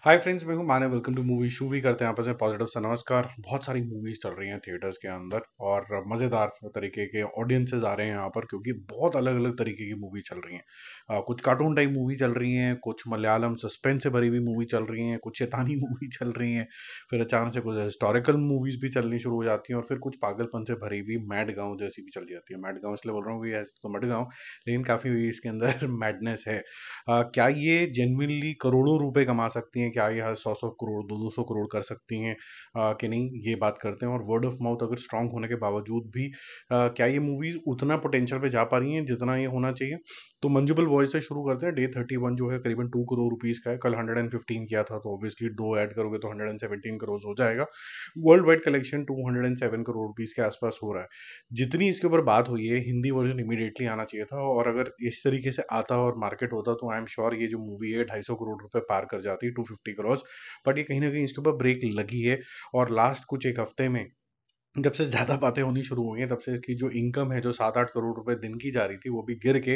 hi friends मैं हूं माने वेलकम टू मूवी भी करते हैं आपस में पॉजिटिव नमस्कार बहुत सारी मूवीज चल रही हैं थिएटर्स के अंदर और मज़ेदार तरीके के ऑडियंसेस आ रहे हैं यहाँ पर क्योंकि बहुत अलग अलग तरीके की मूवी चल रही हैं कुछ कार्टून टाइप मूवी चल रही हैं कुछ मलयालम सस्पेंस से भरी हुई मूवी चल रही हैं कुछ चेतानी मूवी चल रही हैं फिर अचानक से कुछ हिस्टोरिकल मूवीज़ भी चलनी शुरू हो जाती हैं और फिर कुछ पागलपन से भरी हुई मैड गाँव जैसी भी चली जाती है मैड गाँव इसलिए बोल रहा हूँ कि ऐसे तो मैड गाँव लेकिन काफ़ी इसके अंदर मैडनेस है क्या ये जेनविनली करोड़ों रुपए कमा सकती हैं क्या ये सौ सौ करोड़ दो दो सौ करोड़ कर सकती हैं कि नहीं ये बात करते हैं और वर्ड ऑफ माउथ अगर स्ट्रांग होने के बावजूद भी क्या ये मूवीज़ उतना पोटेंशियल पे जा पा रही हैं जितना ये होना चाहिए तो मंजुबल वॉइस से शुरू करते हैं डे थर्टी वन जो है करीबन टू करोड़ रुपीज़ का है कल हंड्रेड एंड फिफ्टीन किया था तो ऑब्वियसली दो ऐड करोगे तो हंड्रेड एंड सेवेंटीन करोड़ हो जाएगा world wide collection two hundred and seven crore rupees के आसपास हो रहा है जितनी इसके ऊपर बात हुई है हिंदी वर्जन इमीडिएटली आना चाहिए था और अगर इस तरीके से आता और मार्केट होता तो आई एम श्योर ये जो मूवी है ढाई सौ करोड़ रुपए पार कर जाती है टू फिफ्टी करोड़ बट ये कहीं ना कहीं इसके ऊपर ब्रेक लगी है और लास्ट कुछ एक हफ्ते में जब से ज़्यादा बातें होनी शुरू हुई हैं तब से इसकी जो इनकम है जो सात आठ करोड़ रुपए दिन की जा रही थी वो भी गिर के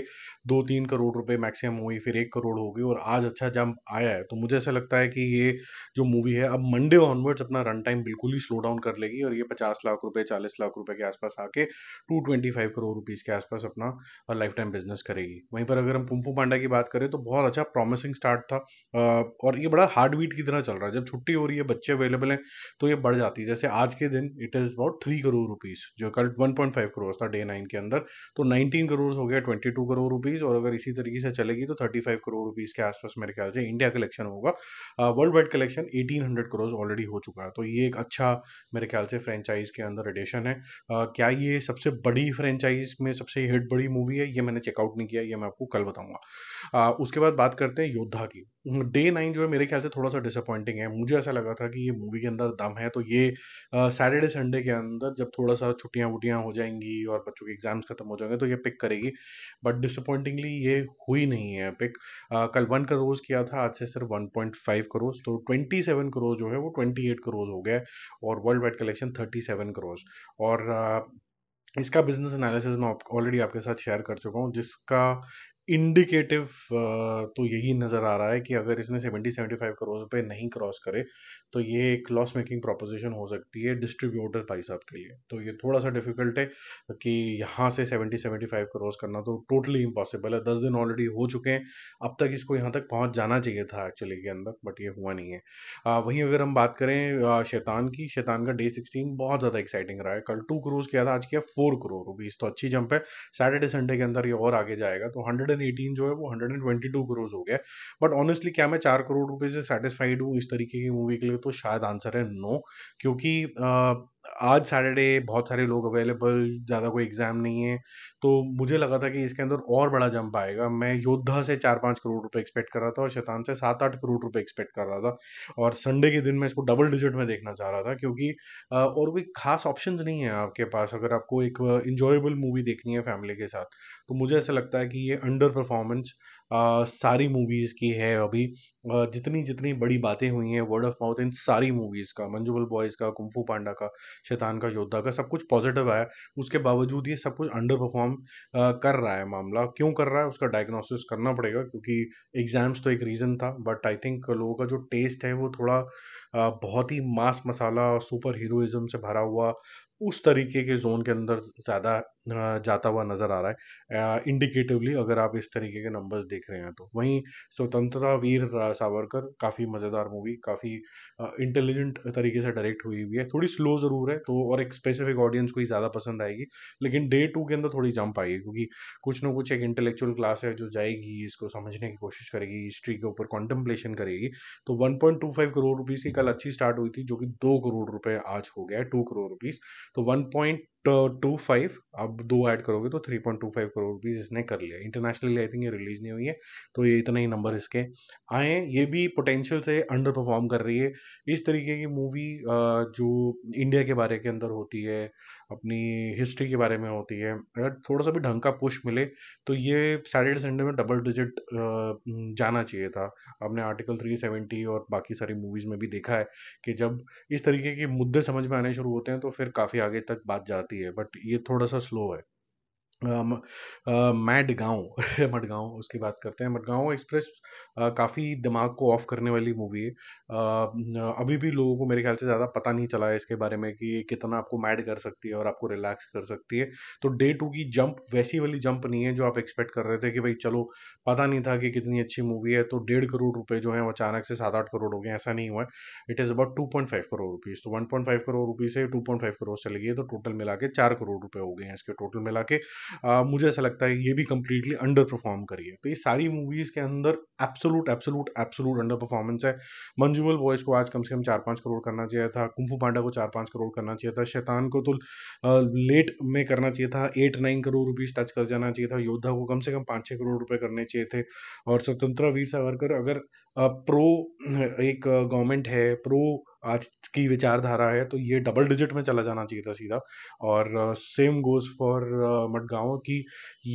दो तीन करोड़ रुपए मैक्सिमम हुई फिर एक करोड़ हो गई और आज अच्छा जंप आया है तो मुझे ऐसा लगता है कि ये जो मूवी है अब मंडे ऑनवर्ड्स अपना रन टाइम बिल्कुल ही स्लो डाउन कर लेगी और ये पचास लाख रुपये चालीस लाख रुपये के आसपास आके two twenty five crore rupees के आसपास अपना लाइफ टाइम बिजनेस करेगी वहीं पर अगर हम पुम्फू पांडा की बात करें तो बहुत अच्छा प्रॉमिसिंग स्टार्ट था और ये बड़ा हार्ड बीट की तरह चल रहा है जब छुट्टी हो रही है बच्चे अवेलेबल हैं तो ये बढ़ जाती है जैसे आज के दिन it is about three crore rupees जो कल वन पॉइंट फाइव करोड़ था डे नाइन के अंदर तो नाइनटीन करोड़ हो गया ट्वेंटी टू करोड़ रुपीज़ और अगर इसी तरीके से चलेगी तो थर्टी फाइव करोड़ रुपीज़ के आसपास मेरे ख्याल से इंडिया कलेक्शन होगा world wide collection eighteen hundred crore already हो चुका है तो ये एक अच्छा मेरे ख्याल से फ्रेंचाइज के अंदर एडिशन है आ, uh, क्या ये सबसे बड़ी फ्रेंचाइज में सबसे हिट बड़ी मूवी है ये मैंने चेकआउट नहीं किया ये मैं आपको कल बताऊंगा uh, उसके बाद बात करते हैं योद्धा की डे mm, नाइन जो है मेरे ख्याल से थोड़ा सा डिसअपॉइंटिंग है मुझे ऐसा लगा था कि ये मूवी के अंदर दम है तो ये सैटरडे uh, संडे के अंदर जब थोड़ा सा छुट्टियां वुट्टियां हो जाएंगी और बच्चों के एग्जाम्स खत्म हो जाएंगे तो ये पिक करेगी बट डिसअपॉइंटिंगली ये हुई नहीं है पिक आ, कल वन करोज किया था आज से सिर्फ वन पॉइंट फाइव करोज तो ट्वेंटी सेवन करोज जो है वो ट्वेंटी एट करोज हो गया और world wide collection thirty seven crore और आ, इसका बिजनेस एनालिसिस मैं ऑलरेडी आपके साथ शेयर कर चुका हूँ जिसका इंडिकेटिव तो यही नज़र आ रहा है कि अगर इसने सेवेंटी सेवेंटी फाइव करोड़ रुपये नहीं क्रॉस करे तो ये एक लॉस मेकिंग प्रोपोजिशन हो सकती है डिस्ट्रीब्यूटर भाई साहब के लिए तो ये थोड़ा सा डिफिकल्ट है कि यहाँ से 70 75 करोड़ करना तो टोटली इम्पॉसिबल है दस दिन ऑलरेडी हो चुके हैं अब तक इसको यहाँ तक पहुँच जाना चाहिए था एक्चुअली के अंदर बट ये हुआ नहीं है आ, वहीं अगर हम बात करें शैतान की शैतान का डे सिक्सटीन बहुत ज़्यादा एक्साइटिंग रहा है कल टू क्रोज किया था आज किया फोर करोड़ रुपीज़ तो अच्छी जंप है सैटरडे संडे के अंदर ये और आगे जाएगा तो हंड्रेड जो है वो हंड्रेड एंड हो गया बट ऑनेस्टली क्या मैं चार करोड़ रुपये से सेटिस्फाइड हूँ इस तरीके की मूवी के लिए तो शायद आंसर है नो क्योंकि आज सैटरडे बहुत सारे लोग अवेलेबल ज़्यादा कोई एग्ज़ाम नहीं है तो मुझे लगा था कि इसके अंदर और बड़ा जंप आएगा मैं योद्धा से चार पाँच करोड़ रुपए एक्सपेक्ट कर रहा था और शैतान से सात आठ करोड़ रुपए एक्सपेक्ट कर रहा था और संडे के दिन मैं इसको डबल डिजिट में देखना चाह रहा था क्योंकि और कोई खास ऑप्शन नहीं है आपके पास अगर आपको एक इंजॉयबल मूवी देखनी है फैमिली के साथ तो मुझे ऐसा लगता है कि ये अंडर परफॉर्मेंस सारी मूवीज़ की है अभी जितनी जितनी बड़ी बातें हुई हैं वर्ड ऑफ माउथ इन सारी मूवीज़ का मंजूबल बॉयज़ का कुम्फू पांडा का शैतान का योद्धा का सब कुछ पॉजिटिव आया उसके बावजूद ये सब कुछ अंडर परफॉर्म कर रहा है मामला क्यों कर रहा है उसका डायग्नोसिस करना पड़ेगा क्योंकि एग्जाम्स तो एक रीज़न था बट आई थिंक लोगों का जो टेस्ट है वो थोड़ा बहुत ही मास मसाला सुपर हीरोइज्म से भरा हुआ उस तरीके के जोन के अंदर ज़्यादा जाता हुआ नज़र आ रहा है इंडिकेटिवली अगर आप इस तरीके के नंबर्स देख रहे हैं तो वहीं स्वतंत्रता वीर सावरकर काफ़ी मज़ेदार मूवी काफ़ी इंटेलिजेंट तरीके से डायरेक्ट हुई हुई है थोड़ी स्लो ज़रूर है तो और एक स्पेसिफिक ऑडियंस को ही ज़्यादा पसंद आएगी लेकिन डे टू के अंदर थोड़ी जंप आएगी क्योंकि कुछ ना कुछ एक इंटेलेक्चुअल क्लास है जो जाएगी इसको समझने की कोशिश करेगी हिस्ट्री के ऊपर कॉन्टम्पलेशन करेगी तो वन करोड़ रुपीज़ की कल अच्छी स्टार्ट हुई थी जो कि दो करोड़ रुपए आज हो गया है टू करोड़ रुपीज़ तो वन टू फाइव आप दो ऐड करोगे तो three point two five crore rupees इसने कर लिया इंटरनेशनली आई थिंक ये रिलीज़ नहीं हुई है तो ये इतना ही नंबर इसके आए ये भी पोटेंशियल से अंडर परफॉर्म कर रही है इस तरीके की मूवी जो इंडिया के बारे के अंदर होती है अपनी हिस्ट्री के बारे में होती है अगर थोड़ा सा भी ढंग का पुश मिले तो ये सैटरडे संडे में डबल डिजिट जाना चाहिए था आपने आर्टिकल 370 और बाकी सारी मूवीज़ में भी देखा है कि जब इस तरीके के मुद्दे समझ में आने शुरू होते हैं तो फिर काफ़ी आगे तक बात जाती है बट ये थोड़ा सा स्लो है मैड मड मडगांव उसकी बात करते हैं मडगांव एक्सप्रेस काफ़ी दिमाग को ऑफ करने वाली मूवी है अभी भी लोगों को मेरे ख्याल से ज़्यादा पता नहीं चला है इसके बारे में कि कितना आपको मैड कर सकती है और आपको रिलैक्स कर सकती है तो डे टू की जंप वैसी वाली जंप नहीं है जो आप एक्सपेक्ट कर रहे थे कि भाई चलो पता नहीं था कि कितनी अच्छी मूवी है तो डेढ़ करोड़ रुपये जो है वो अचानक से सात आठ करोड़ हो गए ऐसा नहीं हुआ it is about two point five crore rupees तो one point five crore rupees से टू पॉइंट फाइव करोड़ चले गए तो टोटल मिला के चार करोड़ रुपये हो गए हैं इसके टोटल मिला के आ, मुझे ऐसा लगता है ये भी कम्प्लीटली अंडर परफॉर्म करी है तो ये सारी मूवीज़ के अंदर absolute absolute absolute underperformance है मंजूमल बॉयज़ को आज कम से कम चार पाँच करोड़ करना चाहिए था कुंफू पांडा को चार पाँच करोड़ करना चाहिए था शैतान को तो लेट में करना चाहिए था eight nine crore rupees touch कर जाना चाहिए था योद्धा को कम से कम पाँच छः करोड़ रुपये करने चाहिए थे और स्वतंत्र वीर सावरकर अगर प्रो एक गवर्नमेंट है प्रो आज की विचारधारा है तो ये डबल डिजिट में चला जाना चाहिए था सीधा और सेम गोज़ फॉर मडगांव की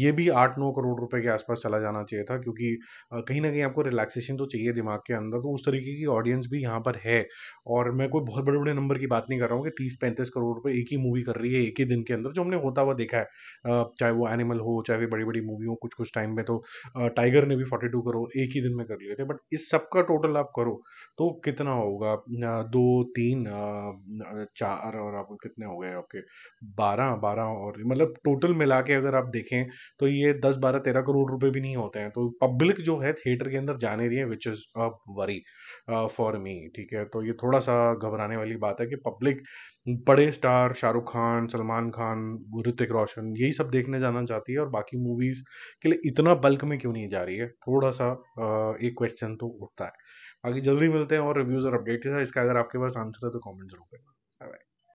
ये भी आठ नौ करोड़ रुपए के आसपास चला जाना चाहिए था क्योंकि uh, कहीं ना कहीं आपको रिलैक्सेशन तो चाहिए दिमाग के अंदर तो उस तरीके की ऑडियंस भी यहाँ पर है और मैं कोई बहुत बड़े बड़े नंबर की बात नहीं कर रहा हूँ कि तीस पैंतीस करोड़ रुपये एक ही मूवी कर रही है एक ही दिन के अंदर जो हमने होता हुआ देखा है चाहे वो एनिमल हो चाहे वो बड़ी बड़ी मूवी हो कुछ कुछ टाइम में तो टाइगर ने भी फोर्टी करोड़ एक ही दिन में कर लिए थे बट इस सब का टोटल आप करो तो कितना होगा दो दो तीन चार और आप कितने हो गए ओके बारह बारह और मतलब टोटल मिला के अगर आप देखें तो ये दस बारह तेरह करोड़ रुपए भी नहीं होते हैं तो पब्लिक जो है थिएटर के अंदर जाने रही है which is a worry for me ठीक है तो ये थोड़ा सा घबराने वाली बात है कि पब्लिक बड़े स्टार शाहरुख खान सलमान खान ऋतिक रोशन यही सब देखने जाना चाहती है और बाकी मूवीज़ के लिए इतना बल्क में क्यों नहीं जा रही है थोड़ा सा एक क्वेश्चन तो उठता है बाकी जल्दी मिलते हैं और रिव्यूज़ और अपडेट के साथ इसका अगर आपके पास आंसर है तो कॉमेंट जरूर करना